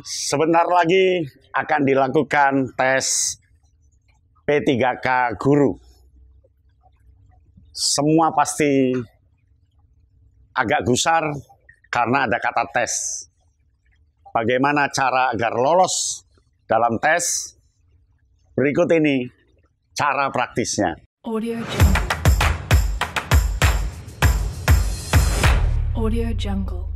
Sebentar lagi akan dilakukan tes P3K guru. Semua pasti agak gusar karena ada kata tes. Bagaimana cara agar lolos dalam tes? Berikut ini cara praktisnya. Audio Jungle. Audio Jungle.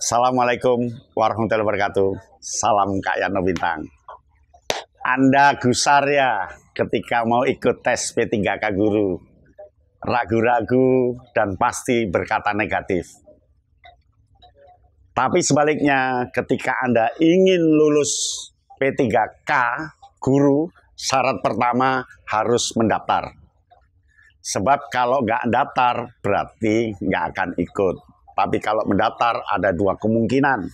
Assalamualaikum warahmatullahi wabarakatuh. Salam Kak Yano Bintang. Anda gusar ya ketika mau ikut tes P3K Guru. Ragu-ragu dan pasti berkata negatif. Tapi sebaliknya ketika Anda ingin lulus P3K Guru, syarat pertama harus mendaftar. Sebab kalau nggak daftar berarti nggak akan ikut. Tapi kalau mendaftar ada dua kemungkinan,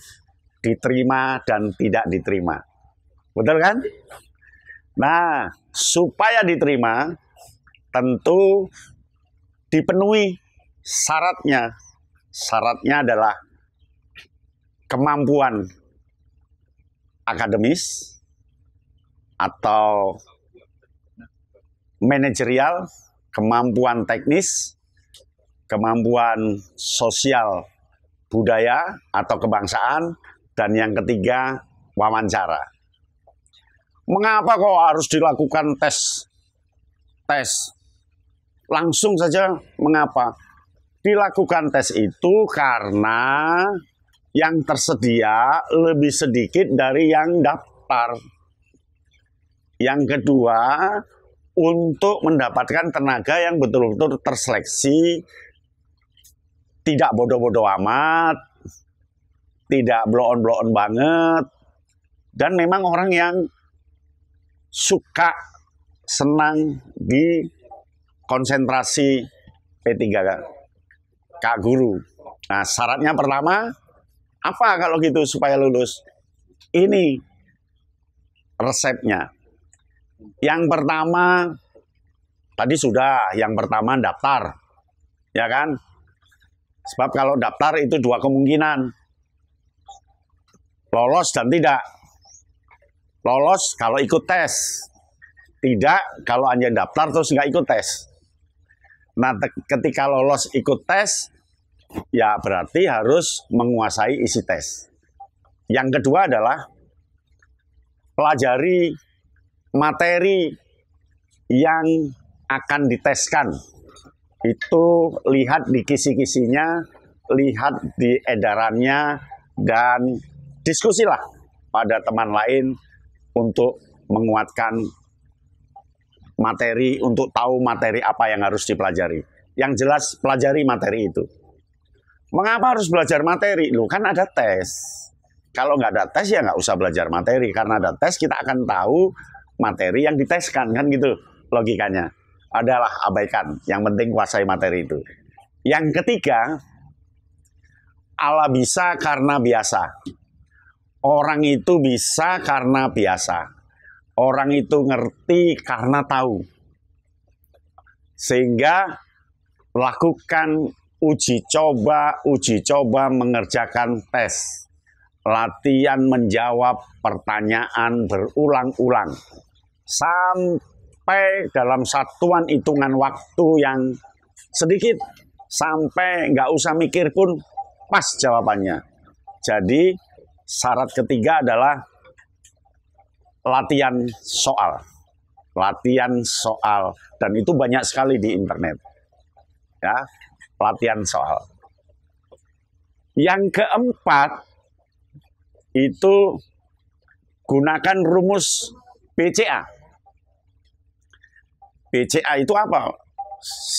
diterima dan tidak diterima. Betul kan? Nah, supaya diterima tentu dipenuhi syaratnya. Syaratnya adalah kemampuan akademis atau manajerial, kemampuan teknis, kemampuan sosial budaya atau kebangsaan, dan yang ketiga wawancara. Mengapa kok harus dilakukan tes? Tes. Langsung saja mengapa? Dilakukan tes itu karena yang tersedia lebih sedikit dari yang daftar. Yang kedua, untuk mendapatkan tenaga yang betul-betul terseleksi tidak bodoh-bodoh amat, tidak bloon-bloon banget, dan memang orang yang suka senang di konsentrasi P3 Kak Guru. Nah, syaratnya pertama, apa kalau gitu supaya lulus? Ini resepnya. Yang pertama, tadi sudah, yang pertama daftar. Ya kan? Sebab kalau daftar itu dua kemungkinan. Lolos dan tidak. Lolos kalau ikut tes. Tidak kalau hanya daftar terus nggak ikut tes. Nah ketika lolos ikut tes, ya berarti harus menguasai isi tes. Yang kedua adalah pelajari materi yang akan diteskan itu lihat di kisi-kisinya, lihat di edarannya, dan diskusilah pada teman lain untuk menguatkan materi, untuk tahu materi apa yang harus dipelajari. Yang jelas pelajari materi itu. Mengapa harus belajar materi? Lu kan ada tes. Kalau nggak ada tes ya nggak usah belajar materi. Karena ada tes kita akan tahu materi yang diteskan kan gitu logikanya adalah abaikan. Yang penting kuasai materi itu. Yang ketiga, Allah bisa karena biasa. Orang itu bisa karena biasa. Orang itu ngerti karena tahu. Sehingga lakukan uji coba, uji coba mengerjakan tes. Latihan menjawab pertanyaan berulang-ulang. Sampai sampai dalam satuan hitungan waktu yang sedikit sampai nggak usah mikir pun pas jawabannya. Jadi syarat ketiga adalah latihan soal. Latihan soal dan itu banyak sekali di internet. Ya, latihan soal. Yang keempat itu gunakan rumus BCA BCA itu apa?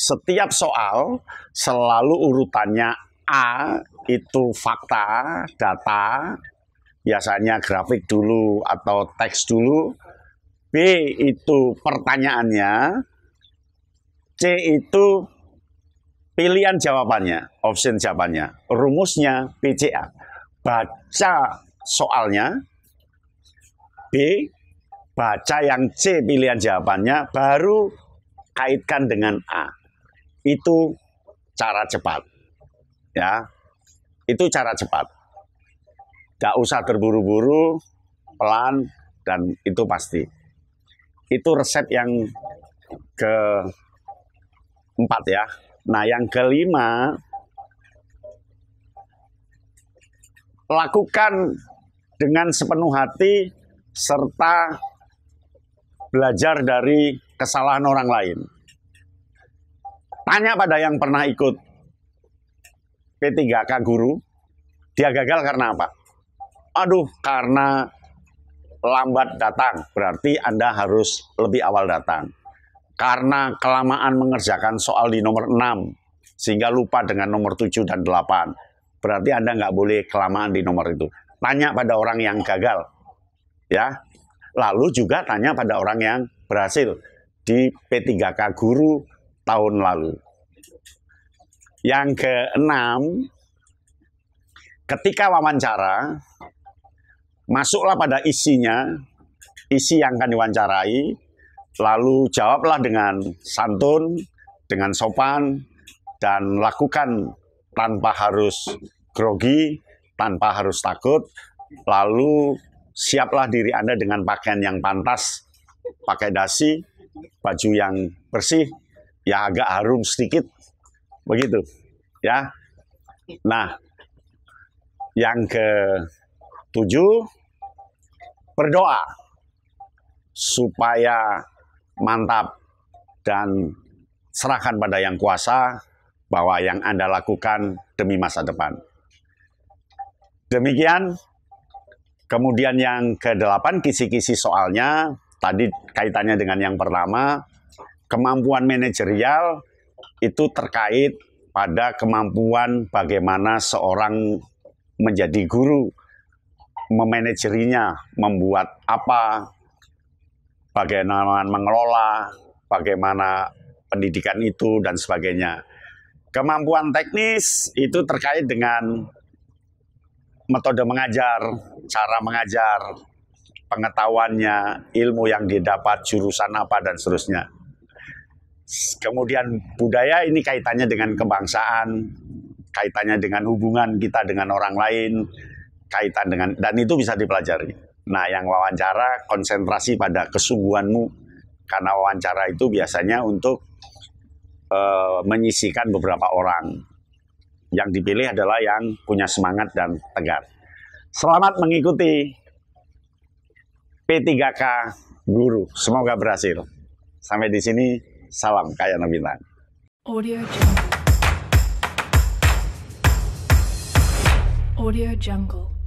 Setiap soal selalu urutannya A itu fakta, data, biasanya grafik dulu atau teks dulu. B itu pertanyaannya. C itu pilihan jawabannya, option jawabannya. Rumusnya BCA. Baca soalnya, B baca yang C pilihan jawabannya, baru kaitkan dengan A. Itu cara cepat. Ya. Itu cara cepat. Gak usah terburu-buru, pelan, dan itu pasti. Itu resep yang ke empat ya. Nah yang kelima, lakukan dengan sepenuh hati serta belajar dari kesalahan orang lain. Tanya pada yang pernah ikut P3K guru, dia gagal karena apa? Aduh, karena lambat datang, berarti Anda harus lebih awal datang. Karena kelamaan mengerjakan soal di nomor 6, sehingga lupa dengan nomor 7 dan 8. Berarti Anda nggak boleh kelamaan di nomor itu. Tanya pada orang yang gagal. Ya, Lalu juga tanya pada orang yang berhasil di P3K Guru tahun lalu. Yang keenam, ketika wawancara, masuklah pada isinya, isi yang akan diwawancarai, lalu jawablah dengan santun, dengan sopan, dan lakukan tanpa harus grogi, tanpa harus takut, lalu siaplah diri Anda dengan pakaian yang pantas, pakai dasi, baju yang bersih, ya agak harum sedikit, begitu, ya. Nah, yang ke tujuh, berdoa supaya mantap dan serahkan pada yang kuasa bahwa yang Anda lakukan demi masa depan. Demikian Kemudian yang kedelapan kisi-kisi soalnya tadi kaitannya dengan yang pertama kemampuan manajerial itu terkait pada kemampuan bagaimana seorang menjadi guru memanajerinya, membuat apa, bagaimana mengelola, bagaimana pendidikan itu dan sebagainya. Kemampuan teknis itu terkait dengan metode mengajar, cara mengajar, pengetahuannya, ilmu yang didapat, jurusan apa, dan seterusnya. Kemudian budaya ini kaitannya dengan kebangsaan, kaitannya dengan hubungan kita dengan orang lain, kaitan dengan, dan itu bisa dipelajari. Nah, yang wawancara konsentrasi pada kesungguhanmu, karena wawancara itu biasanya untuk uh, eh, menyisikan beberapa orang yang dipilih adalah yang punya semangat dan tegar. Selamat mengikuti P3K Guru. Semoga berhasil. Sampai di sini, salam kaya Nabila. Audio Jungle. Audio Jungle.